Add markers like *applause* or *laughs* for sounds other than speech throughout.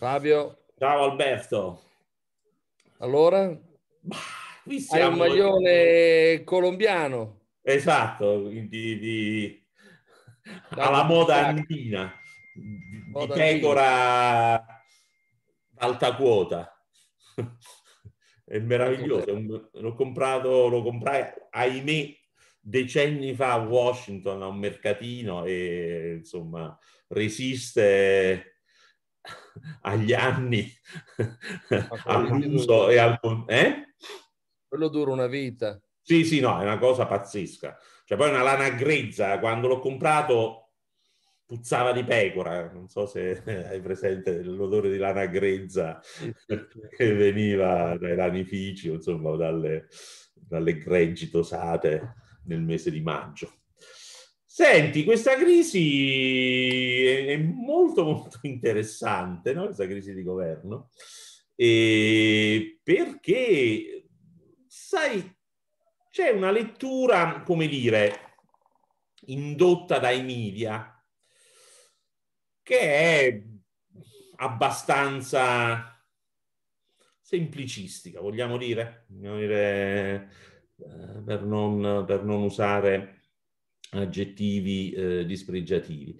Fabio. Ciao Alberto. Allora? Qui siamo... Hai un maglione colombiano. Esatto, di, di... alla moda andina, di pecora alta quota. È meraviglioso. L'ho comprato, lo comprai, ahimè, decenni fa a Washington a un mercatino e insomma resiste *laughs* agli anni, *laughs* all'uso e al... Eh? Quello dura una vita. Sì, sì, no, è una cosa pazzesca. Cioè, poi una lana grezza, quando l'ho comprato puzzava di pecora, eh. non so se *laughs* hai presente l'odore di lana grezza che veniva dai lanifici, insomma, dalle, dalle greggi tosate nel mese di maggio. Senti, questa crisi è molto molto interessante, no? questa crisi di governo, e perché, sai, c'è una lettura, come dire, indotta dai media, che è abbastanza semplicistica, vogliamo dire, vogliamo dire eh, per, non, per non usare aggettivi eh, dispregiativi.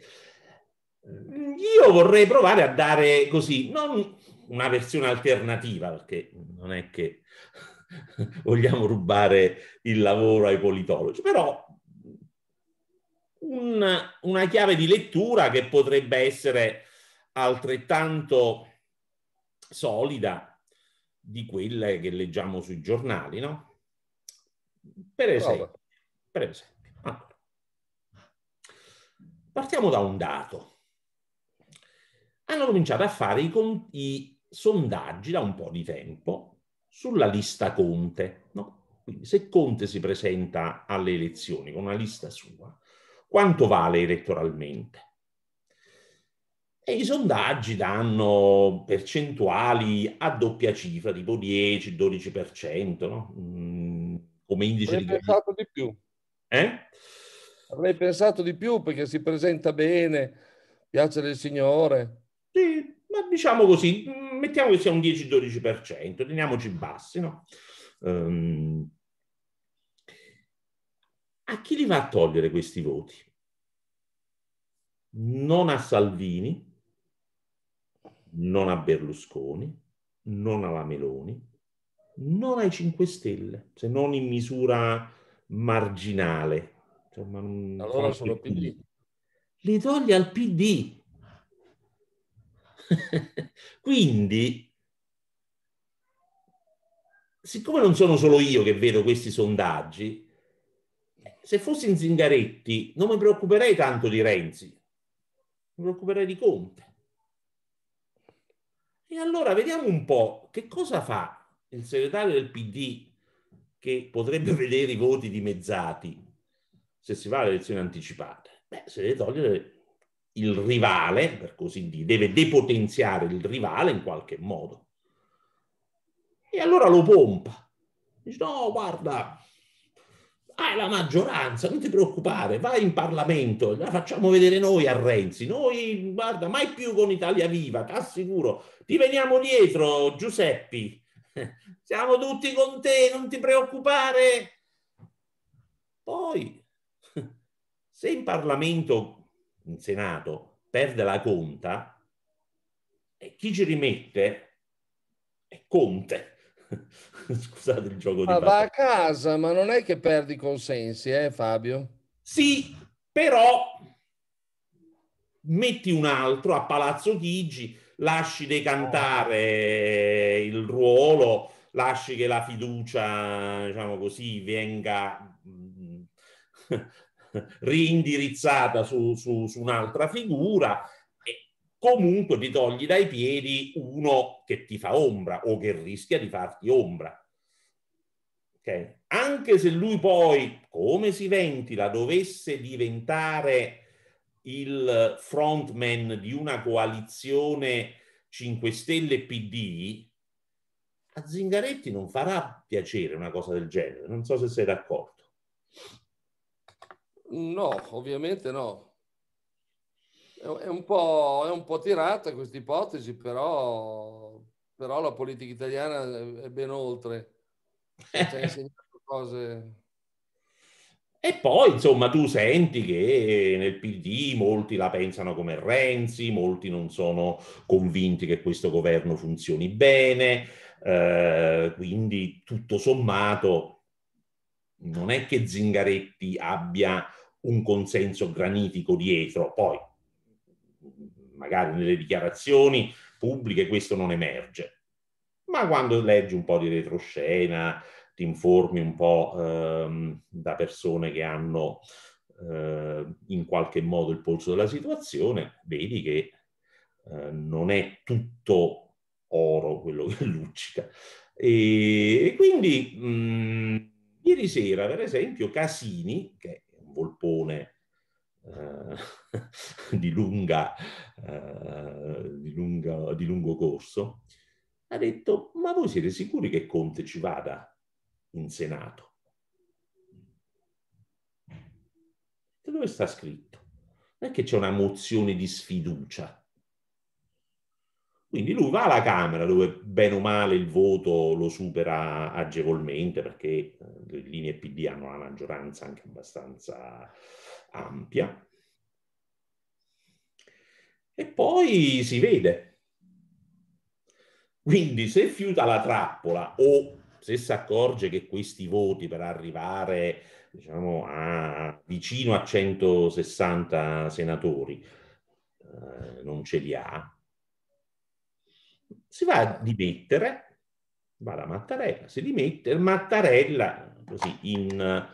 Eh, io vorrei provare a dare così, non una versione alternativa, perché non è che *laughs* vogliamo rubare il lavoro ai politologi, però una, una chiave di lettura che potrebbe essere altrettanto solida di quelle che leggiamo sui giornali, no? Per esempio, per esempio Partiamo da un dato. Hanno cominciato a fare i, i sondaggi da un po' di tempo sulla lista Conte. No? Quindi se Conte si presenta alle elezioni con una lista sua, quanto vale elettoralmente? E i sondaggi danno percentuali a doppia cifra, tipo 10-12%, no? Mm, come indice Avrei di... pensato di più. Eh? Avrei pensato di più perché si presenta bene, piace del Signore. Sì, ma diciamo così, mettiamo che sia un 10-12%, teniamoci bassi, no? Um, a chi li va a togliere questi voti? Non a Salvini, non a Berlusconi, non alla Meloni, non ai 5 Stelle, se non in misura marginale, Insomma, non allora sono PD. Li toglie al PD. *laughs* Quindi, siccome non sono solo io che vedo questi sondaggi, se fossi in Zingaretti non mi preoccuperei tanto di Renzi, mi preoccuperei di Conte. E allora vediamo un po' che cosa fa il segretario del PD che potrebbe *laughs* vedere i voti dimezzati se si va alle elezioni anticipate? Beh, se deve togliere il rivale, per così dire, deve depotenziare il rivale in qualche modo. E allora lo pompa. Dice, no, guarda, hai la maggioranza, non ti preoccupare, vai in Parlamento, la facciamo vedere noi a Renzi. Noi, guarda, mai più con Italia Viva, ti assicuro, ti veniamo dietro, Giuseppi. *laughs* Siamo tutti con te, non ti preoccupare. Poi se in Parlamento, in Senato, perde la conta, eh, chi ci rimette è Conte. *laughs* Scusate il gioco ma di... Ma va a casa, ma non è che perdi consensi, eh Fabio? Sì, però metti un altro a Palazzo Chigi, lasci decantare il ruolo, lasci che la fiducia, diciamo così, venga mm, riindirizzata su, su, su un'altra figura e comunque ti togli dai piedi uno che ti fa ombra o che rischia di farti ombra. Okay. Anche se lui poi, come si ventila, dovesse diventare il frontman di una coalizione 5 Stelle PD, a Zingaretti non farà piacere una cosa del genere, non so se sei d'accordo. No, ovviamente no. È un po', è un po tirata questa ipotesi, però, però, la politica italiana è ben oltre. Ci cioè, ha insegnato cose... E poi, insomma, tu senti che nel PD molti la pensano come Renzi, molti non sono convinti che questo governo funzioni bene, eh, quindi tutto sommato non è che Zingaretti abbia un consenso granitico dietro, poi magari nelle dichiarazioni pubbliche questo non emerge, ma quando leggi un po' di retroscena, ti informi un po' ehm, da persone che hanno eh, in qualche modo il polso della situazione, vedi che eh, non è tutto oro quello che luccica. E, e quindi... Mh, mm, Ieri sera, per esempio, Casini, che è un volpone eh, *laughs* di, lunga, eh, di, lunga, di lungo corso, ha detto, ma voi siete sicuri che Conte ci vada in Senato? Dove sta scritto? Non è che c'è una mozione di sfiducia quindi lui va alla Camera dove bene o male il voto lo supera agevolmente perché eh, le linee PD hanno una maggioranza anche abbastanza ampia. E poi si vede. Quindi se fiuta la trappola o se si accorge che questi voti per arrivare diciamo, a vicino a 160 senatori eh, non ce li ha, si va a dimettere, va da Mattarella, si dimette, Mattarella, così in,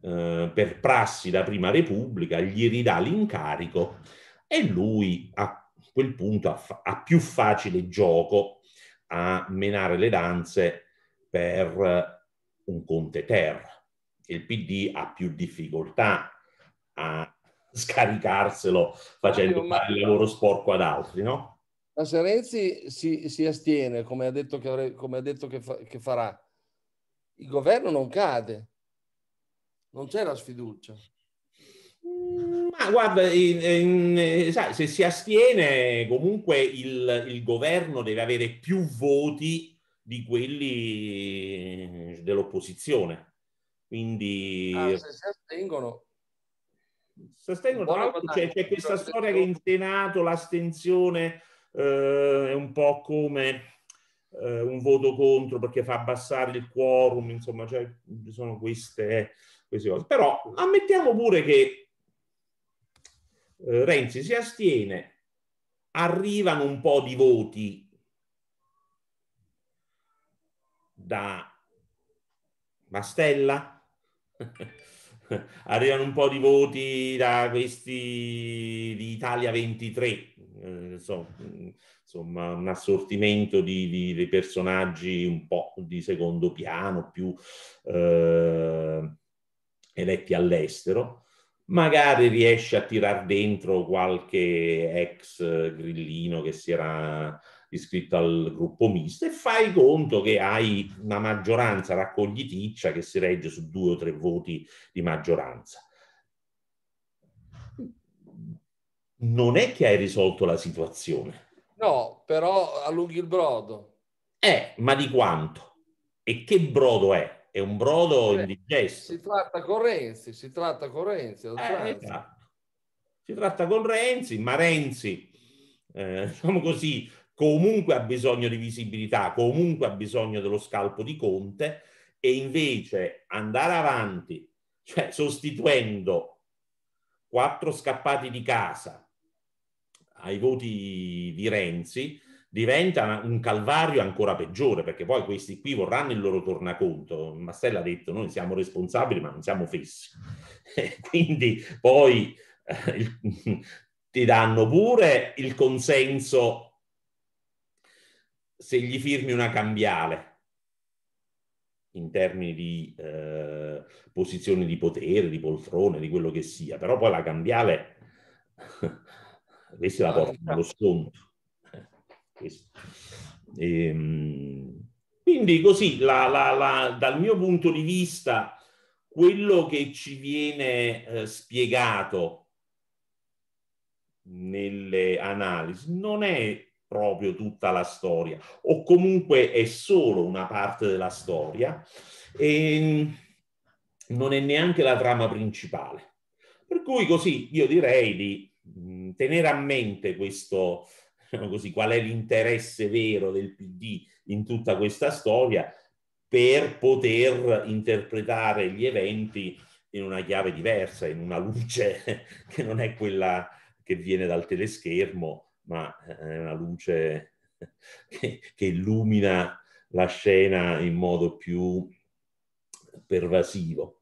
eh, per prassi da Prima Repubblica, gli ridà l'incarico e lui a quel punto ha, ha più facile gioco a menare le danze per un Conte Terra. Il PD ha più difficoltà a scaricarselo facendo fare il lavoro sporco ad altri, no? se Renzi si, si astiene, come ha detto, che, avrebbe, come ha detto che, fa, che farà. Il governo non cade, non c'è la sfiducia. Mm, ma guarda, in, in, eh, sai, se si astiene, comunque il, il, governo deve avere più voti di quelli dell'opposizione. Quindi. Ah, se si astengono. Sostengono, tra l'altro c'è, c'è questa storia che in Senato l'astenzione eh, è un po' come eh, un voto contro perché fa abbassare il quorum, insomma, cioè, ci sono queste, queste cose. Però ammettiamo pure che eh, Renzi si astiene, arrivano un po' di voti da Mastella, *laughs* arrivano un po' di voti da questi di Italia 23 eh, so, mm, insomma, un assortimento di, di, di, personaggi un po' di secondo piano, più eh, eletti all'estero, magari riesce a tirar dentro qualche ex grillino che si era iscritto al gruppo misto e fai conto che hai una maggioranza raccogliticcia che si regge su due o tre voti di maggioranza. non è che hai risolto la situazione. No, però allunghi il brodo. Eh, ma di quanto? E che brodo è? È un brodo Beh, indigesto. Si tratta con Renzi, si tratta con Renzi. Eh, esatto. si tratta con Renzi, ma Renzi, eh, *laughs* diciamo così, comunque ha bisogno di visibilità, comunque ha bisogno dello scalpo di Conte e invece andare avanti, cioè sostituendo quattro scappati di casa ai voti di Renzi, diventa un calvario ancora peggiore, perché poi questi qui vorranno il loro tornaconto. Mastella ha detto noi siamo responsabili ma non siamo fessi. *laughs* Quindi poi eh, il, *laughs* ti danno pure il consenso se gli firmi una cambiale in termini di eh, posizione di potere, di poltrone, di quello che sia, però poi la cambiale *laughs* questi la ah, portano ecco. allo sconto. E, eh, ehm, quindi così, la, la, la, dal mio punto di vista, quello che ci viene eh, spiegato nelle analisi non è proprio tutta la storia, o comunque è solo una parte della storia e ehm, non è neanche la trama principale. Per cui così io direi di Mm, tenere a mente questo, *laughs* diciamo così, qual è l'interesse vero del PD in tutta questa storia per poter interpretare gli eventi in una chiave diversa, in una luce *laughs* che non è quella che viene dal teleschermo, ma eh, è una luce *laughs* che, che illumina la scena in modo più pervasivo.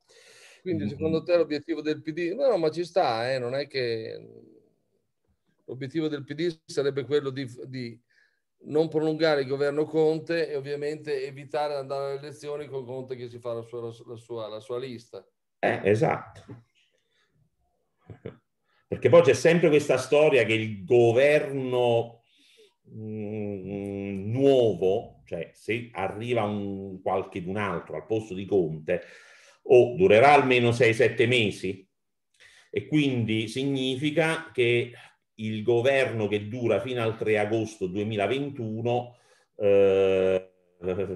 Quindi mm-hmm. secondo te l'obiettivo del PD? No, no, ma ci sta, eh? non è che l'obiettivo del PD sarebbe quello di, di, non prolungare il governo Conte e ovviamente evitare di andare alle elezioni con Conte che si fa la sua, la sua, la sua lista. Eh, esatto. Perché poi c'è sempre questa storia che il governo mh, mm, nuovo, cioè se arriva un, qualche, un altro al posto di Conte, o durerà almeno 6-7 mesi e quindi significa che il governo che dura fino al 3 agosto 2021 eh,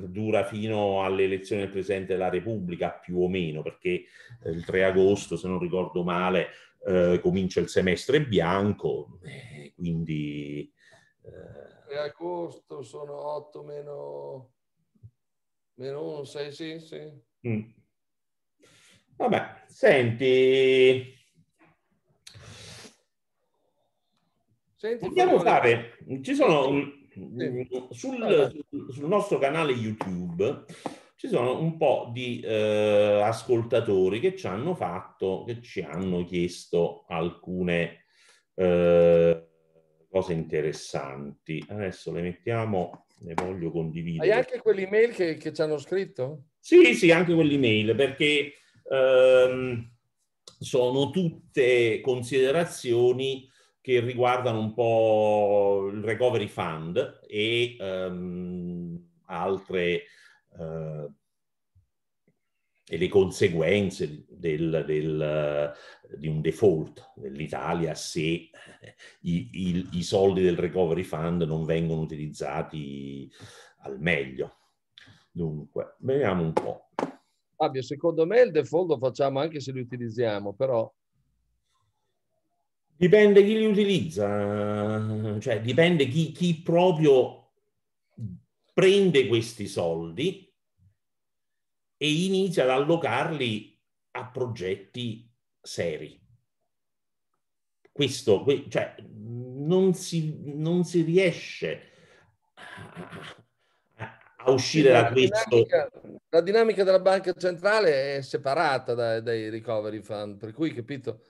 dura fino alle elezioni del Presidente della Repubblica più o meno perché eh, il 3 agosto se non ricordo male eh, comincia il semestre bianco eh, quindi 3 eh, agosto sono 8 meno meno 1 6 sì sì mm. Vabbè, senti, Senti, Vogliamo fare, ci sono sul, sul, nostro canale YouTube ci sono un po' di eh, ascoltatori che ci hanno fatto, che ci hanno chiesto alcune eh, cose interessanti. Adesso le mettiamo, le voglio condividere. Hai anche quell'email che, che ci hanno scritto? Sì, sì, anche quell'email, perché ehm, sono tutte considerazioni che riguardano un po' il recovery fund e ehm, altre eh, e le conseguenze del, del, di un default dell'Italia se i, i, i, soldi del recovery fund non vengono utilizzati al meglio. Dunque, vediamo un po'. Fabio, secondo me il default lo facciamo anche se li utilizziamo, però... Dipende chi li utilizza, eh, cioè dipende chi, chi proprio prende questi soldi e inizia ad allocarli a progetti seri. Questo, cioè, non si, non si riesce a, a uscire da questo. la dinamica della banca centrale è separata dai, dai recovery fund, per cui capito?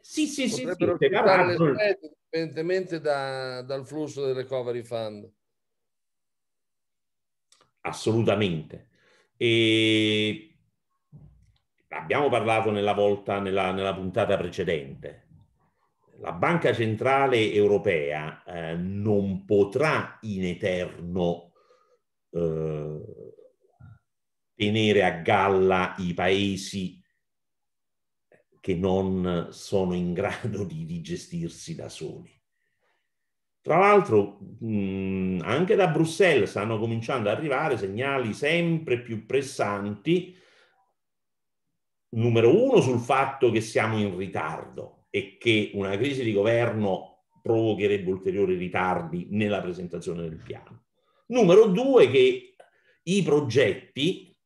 Sì, sì, Potrebbero sì, sì da, dal flusso del recovery fund. Assolutamente. E abbiamo parlato nella volta, nella, nella puntata precedente. La Banca Centrale Europea eh, non potrà in eterno eh, tenere a galla i paesi che non sono in grado di, di gestirsi da soli. Tra l'altro, anche da Bruxelles stanno cominciando ad arrivare segnali sempre più pressanti, numero uno sul fatto che siamo in ritardo e che una crisi di governo provocherebbe ulteriori ritardi nella presentazione del piano Numero due, che i progetti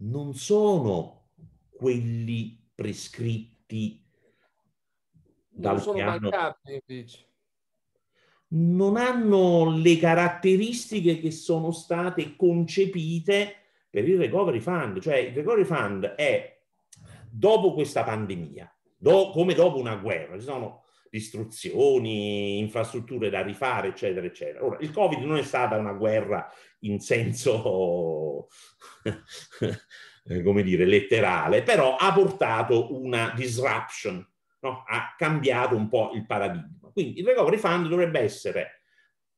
non sono quelli prescritti dal non sono piano. Mancati, Non hanno le caratteristiche che sono state concepite per il recovery fund, cioè il recovery fund è dopo questa pandemia, do, come dopo una guerra, ci sono distruzioni, infrastrutture da rifare, eccetera, eccetera. Ora, il Covid non è stata una guerra in senso, *laughs* eh, come dire, letterale, però ha portato una disruption, no? ha cambiato un po' il paradigma. Quindi il recovery fund dovrebbe essere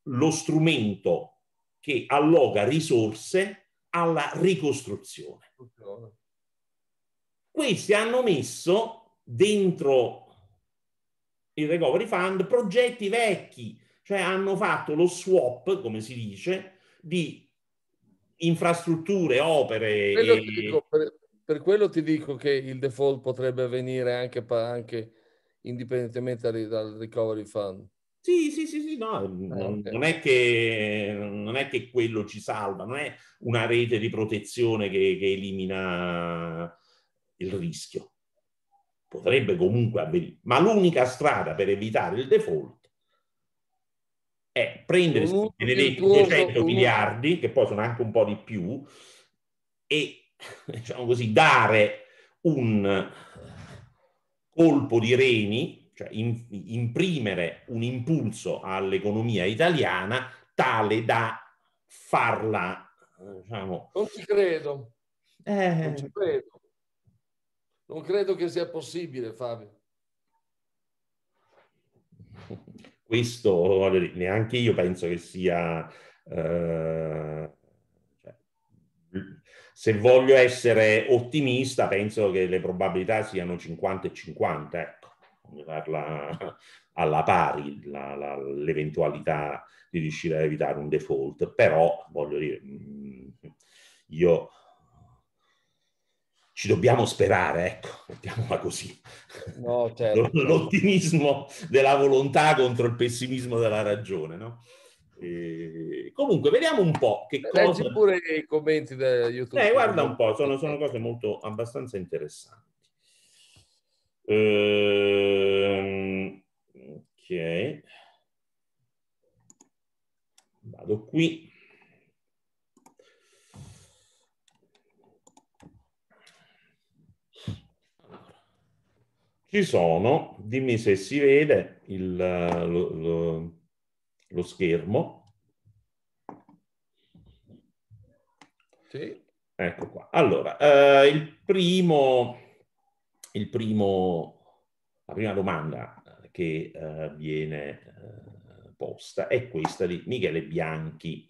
lo strumento che alloga risorse alla ricostruzione. Questi hanno messo dentro il recovery fund, progetti vecchi, cioè hanno fatto lo swap, come si dice, di infrastrutture, opere. Per quello, e... dico, per, per quello ti dico che il default potrebbe avvenire anche, anche indipendentemente dal, dal recovery fund. Sì, sì, sì, sì, no, ah, non, non, è che, non, è che, quello ci salva, non è una rete di protezione che, che elimina il rischio potrebbe comunque avvenire, ma l'unica strada per evitare il default è prendere questi 200 miliardi, che poi sono anche un po' di più, e *laughs* diciamo così, dare un colpo di reni, cioè in, imprimere un impulso all'economia italiana tale da farla, eh, diciamo... Non ci credo. Eh... Non ci credo. Non credo che sia possibile, Fabio. Questo neanche io penso che sia... Eh, cioè, se voglio essere ottimista, penso che le probabilità siano 50 e 50, ecco, alla, *laughs* alla pari la, la, l'eventualità di riuscire a evitare un default, però voglio dire, mm, io ci dobbiamo sperare, ecco, mettiamola così. No, certo, certo. L'ottimismo della volontà contro il pessimismo della ragione, no? E... Comunque, vediamo un po' che Leggi cosa... Leggi pure i commenti da YouTube. Eh, guarda un po', sono, sono cose molto abbastanza interessanti. Ehm... Ok. Vado qui. Ci sono, dimmi se si vede il, lo, lo, lo schermo. Sì. Ecco qua. Allora, eh, il primo, il primo, la prima domanda che eh, viene eh, posta è questa di Michele Bianchi.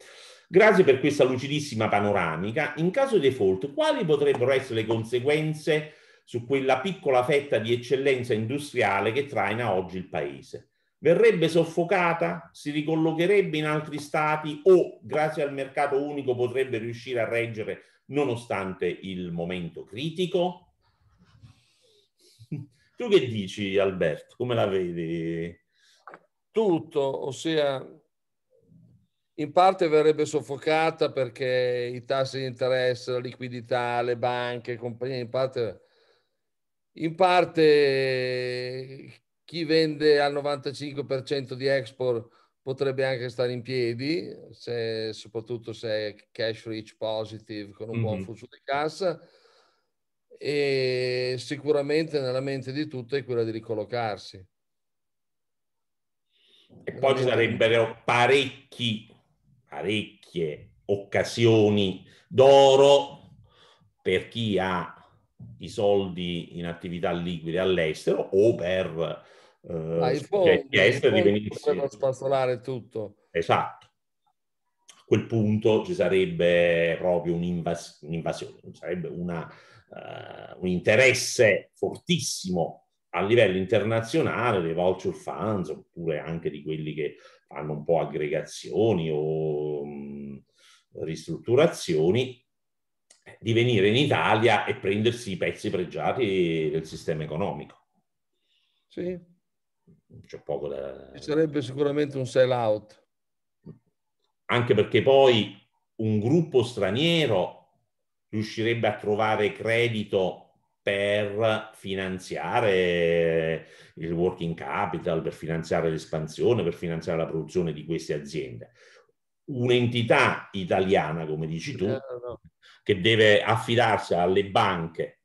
Grazie per questa lucidissima panoramica. In caso di default, quali potrebbero essere le conseguenze su quella piccola fetta di eccellenza industriale che traina oggi il paese. Verrebbe soffocata, si ricollocherebbe in altri stati o, grazie al mercato unico, potrebbe riuscire a reggere nonostante il momento critico? *laughs* Tu che dici, Alberto? Come la vedi? Tutto, ossia, in parte verrebbe soffocata perché i tassi di interesse, la liquidità, le banche, compagnie, in parte in parte chi vende al 95% di export potrebbe anche stare in piedi, se, soprattutto se è cash rich positive con un mm-hmm. buon mhm. flusso di cassa. E sicuramente nella mente di tutti è quella di ricollocarsi. E poi ci sarebbero parecchi, parecchie occasioni d'oro per chi ha i soldi in attività liquide all'estero o per eh, ah, soggetti esteri divenirsi... Per tutto. Esatto. A quel punto ci sarebbe proprio un'invas- un'invasione, sarebbe una, uh, un interesse fortissimo a livello internazionale dei voucher funds oppure anche di quelli che fanno un po' aggregazioni o mh, mm, ristrutturazioni di venire in Italia e prendersi i pezzi pregiati del sistema economico. Sì. C'è poco da... Ci sarebbe sicuramente un sell out. Anche perché poi un gruppo straniero riuscirebbe a trovare credito per finanziare il working capital, per finanziare l'espansione, per finanziare la produzione di queste aziende un'entità italiana, come dici tu, no, no. che deve affidarsi alle banche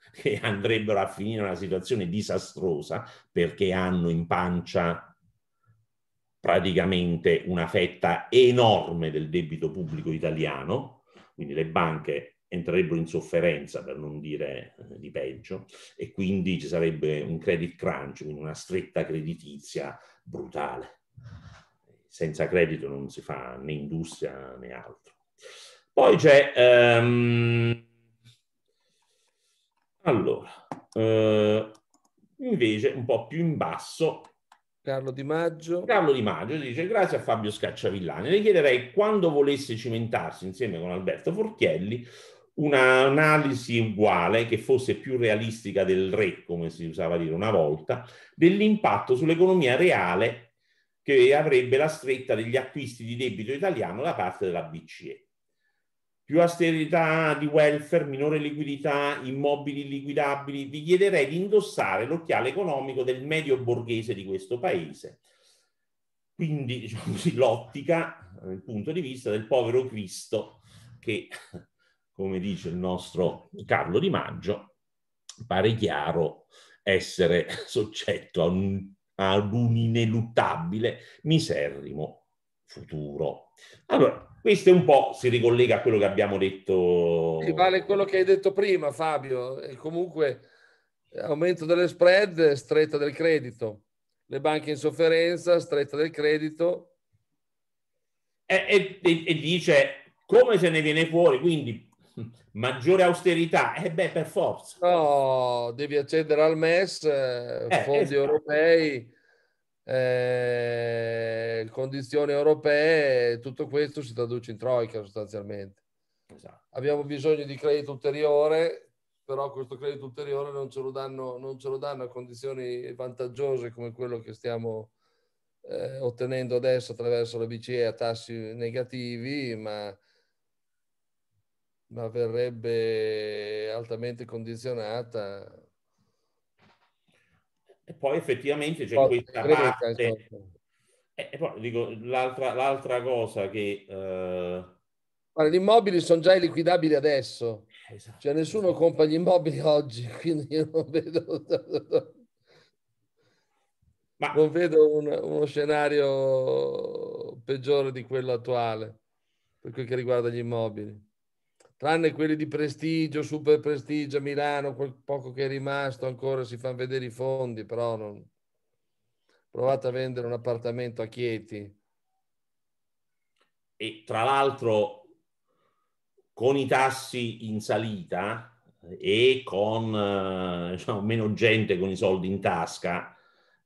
*laughs* che andrebbero a finire una situazione disastrosa perché hanno in pancia praticamente una fetta enorme del debito pubblico italiano, quindi le banche entrerebbero in sofferenza per non dire eh, di peggio e quindi ci sarebbe un credit crunch, quindi una stretta creditizia brutale senza credito non si fa né industria né altro. Poi c'è... Um, allora, uh, invece un po' più in basso Carlo Di Maggio. Carlo Di Maggio dice grazie a Fabio Scacciavillani. Le chiederei quando volesse cimentarsi insieme con Alberto Forchielli un'analisi uguale che fosse più realistica del re, come si usava dire una volta, dell'impatto sull'economia reale che avrebbe la stretta degli acquisti di debito italiano da parte della BCE. Più austerità di welfare, minore liquidità, immobili liquidabili, vi chiederei di indossare l'occhiale economico del medio borghese di questo paese. Quindi, diciamo così, l'ottica dal punto di vista del povero Cristo che, come dice il nostro Carlo Di Maggio, pare chiaro essere soggetto a un ad un ineluttabile miserrimo futuro. Allora, questo è un po' si ricollega a quello che abbiamo detto. Sì, vale quello che hai detto prima, Fabio. E comunque aumento delle spread, stretta del credito. Le banche in sofferenza, stretta del credito. E, e, e dice come se ne viene fuori, quindi *laughs* maggiore austerità, e eh beh, per forza. No, devi accedere al MES, eh, eh, fondi esatto. europei, eh, condizioni europee, tutto questo si traduce in troica sostanzialmente. Esatto. Abbiamo bisogno di credito ulteriore, però questo credito ulteriore non ce lo danno, non ce lo danno a condizioni vantaggiose come quello che stiamo eh, ottenendo adesso attraverso la BCE a tassi negativi, ma ma verrebbe altamente condizionata. E poi effettivamente c'è poi, questa parte... Eh, e poi dico, l'altra, l'altra cosa che... Eh... Guarda, gli immobili sono già liquidabili adesso. Esatto. Cioè nessuno esatto. compra gli immobili oggi, *laughs* quindi io non vedo... *laughs* Ma... Non vedo un, uno scenario peggiore di quello attuale per quel che riguarda gli immobili tranne quelli di prestigio, super prestigio, Milano, quel poco che è rimasto ancora si fanno vedere i fondi, però non... provate a vendere un appartamento a Chieti. E tra l'altro con i tassi in salita e con eh, diciamo, meno gente con i soldi in tasca,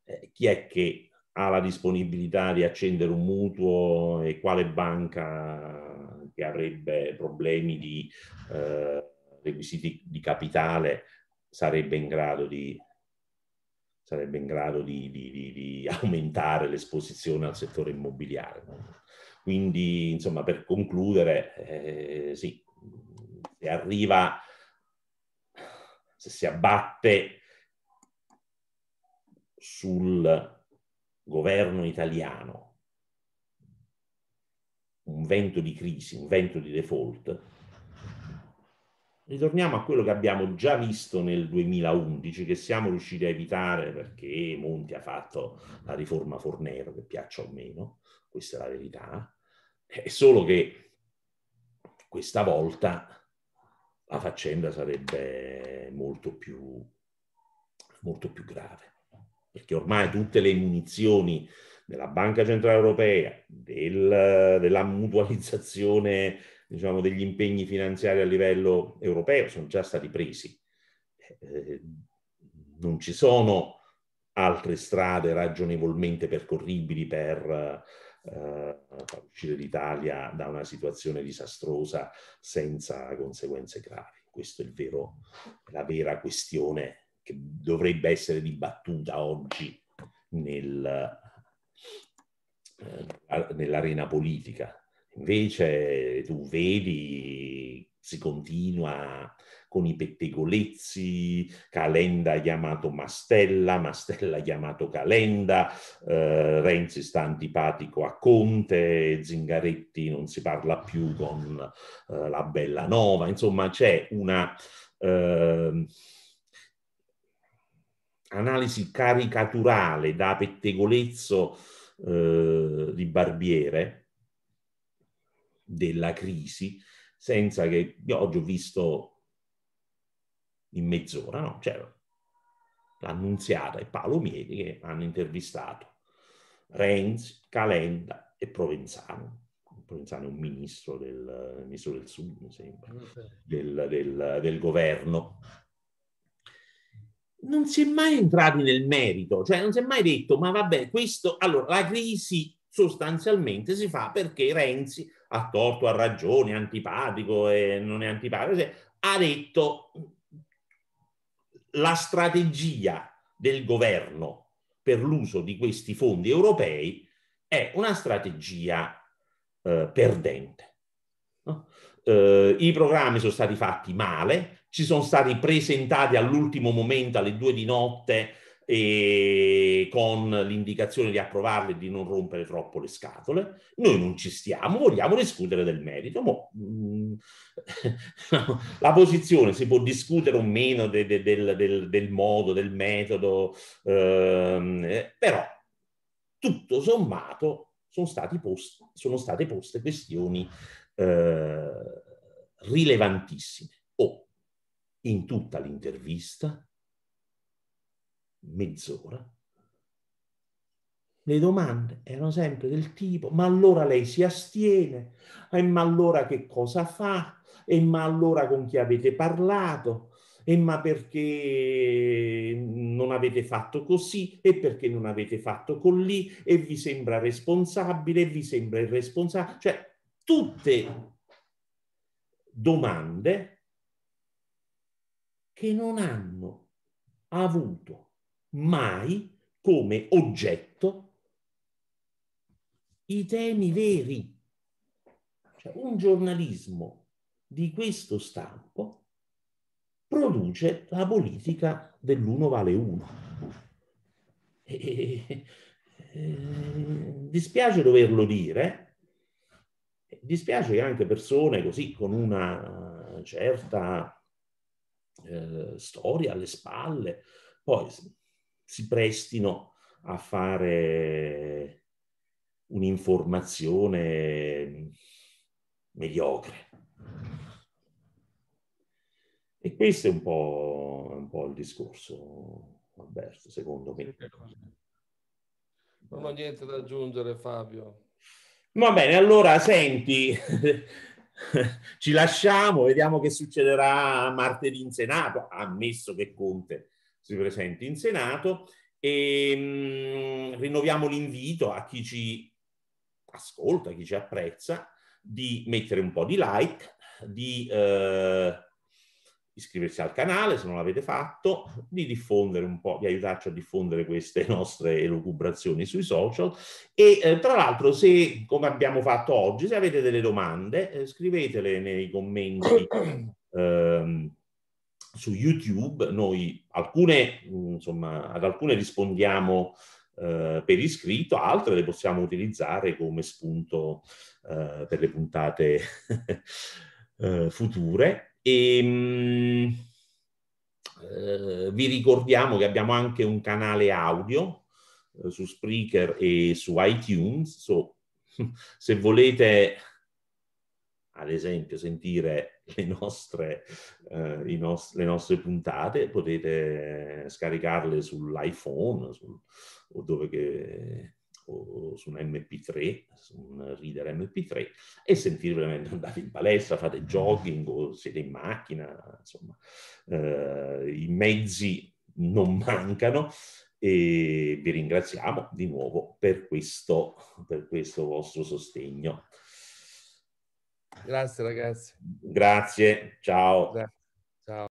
eh, chi è che ha la disponibilità di accendere un mutuo e quale banca che avrebbe problemi di eh, requisiti di capitale sarebbe in grado di, sarebbe in grado di, di, di *laughs* aumentare l'esposizione al settore immobiliare. Quindi, insomma, per concludere, eh, sì, se arriva, se si abbatte sul governo italiano un vento di crisi, un vento di default, ritorniamo a quello che abbiamo già visto nel 2011, che siamo riusciti a evitare perché Monti ha fatto la riforma Fornero, che piaccia o meno, questa è la verità, è solo che questa volta la faccenda sarebbe molto più, molto più grave, perché ormai tutte le munizioni della Banca Centrale Europea, del, della mutualizzazione diciamo, degli impegni finanziari a livello europeo sono già stati presi. Eh, non ci sono altre strade ragionevolmente percorribili per eh, uscire l'Italia da una situazione disastrosa senza conseguenze gravi. Questa è vero, la vera questione che dovrebbe essere dibattuta oggi nel, eh, nell'arena politica. Invece tu vedi, si continua con i pettegolezzi, Calenda ha chiamato Mastella, Mastella ha chiamato Calenda, eh, Renzi sta antipatico a Conte, Zingaretti non si parla più con eh, la Bella Nova, insomma c'è una... Eh, analisi caricaturale da pettegolezzo eh, di Barbiere della crisi, senza che io oggi ho visto in mezz'ora, no? C'era cioè, l'annunziata e Paolo Mieli che hanno intervistato Renzi, Calenda e Provenzano. Provenzano è un ministro del, ministro del Sud, mi sembra, del, del, del governo non si è mai entrati nel merito, cioè non si è mai detto, ma vabbè, questo, allora la crisi sostanzialmente si fa perché Renzi, a torto, a ragione, antipatico e non è antipatico, cioè, ha detto mm, la strategia del governo per l'uso di questi fondi europei è una strategia eh, perdente. No? Eh, I programmi sono stati fatti male, ci sono stati presentati all'ultimo momento alle due di notte e con l'indicazione di approvarle e di non rompere troppo le scatole. Noi non ci stiamo, vogliamo discutere del merito. Mo, mm, *laughs* la posizione si può discutere o meno de, de, del, del, del, modo, del metodo, ehm, eh, però tutto sommato sono, stati posti, sono state poste questioni eh, rilevantissime in tutta l'intervista, mezz'ora, le domande erano sempre del tipo ma allora lei si astiene, e eh, ma allora che cosa fa, e eh, ma allora con chi avete parlato, e eh, ma perché non avete fatto così, e perché non avete fatto così, e vi sembra responsabile, e vi sembra irresponsabile, cioè tutte domande che non hanno avuto mai come oggetto i temi veri. Cioè, un giornalismo di questo stampo produce la politica dell'uno vale uno. E, eh, dispiace doverlo dire, dispiace che anche persone così con una certa eh, storie alle spalle, poi si prestino a fare un'informazione mediocre. E questo è un po', un po il discorso, Alberto, secondo me. Non ho niente da aggiungere, Fabio. Va bene, allora senti, *laughs* ci lasciamo, vediamo che succederà martedì in Senato, ammesso che Conte si presenti in Senato, e ehm, mh, rinnoviamo l'invito a chi ci ascolta, chi ci apprezza, di mettere un po' di like, di eh, iscriversi al canale se non l'avete fatto, di diffondere un po', di aiutarci a diffondere queste *laughs* nostre elucubrazioni sui social e eh, tra l'altro se, come abbiamo fatto oggi, se avete delle domande eh, scrivetele nei commenti *coughs* ehm, su YouTube, noi alcune, mm, insomma, ad alcune rispondiamo eh, per iscritto, altre le possiamo utilizzare come spunto eh, per le puntate *laughs* eh, future e, ehm, eh, vi ricordiamo che abbiamo anche un canale audio eh, su Spreaker e su iTunes. So, *laughs* se volete, ad esempio, sentire le nostre, eh, nost- le nostre puntate, potete scaricarle sull'iPhone sul, o dove che su un MP3, su un reader MP3 e semplicemente *laughs* andate in palestra, fate mm. jogging o siete in macchina, insomma, eh, i mezzi non mancano e vi ringraziamo di nuovo per questo, per questo vostro sostegno. Grazie ragazzi. Grazie, ciao. Grazie.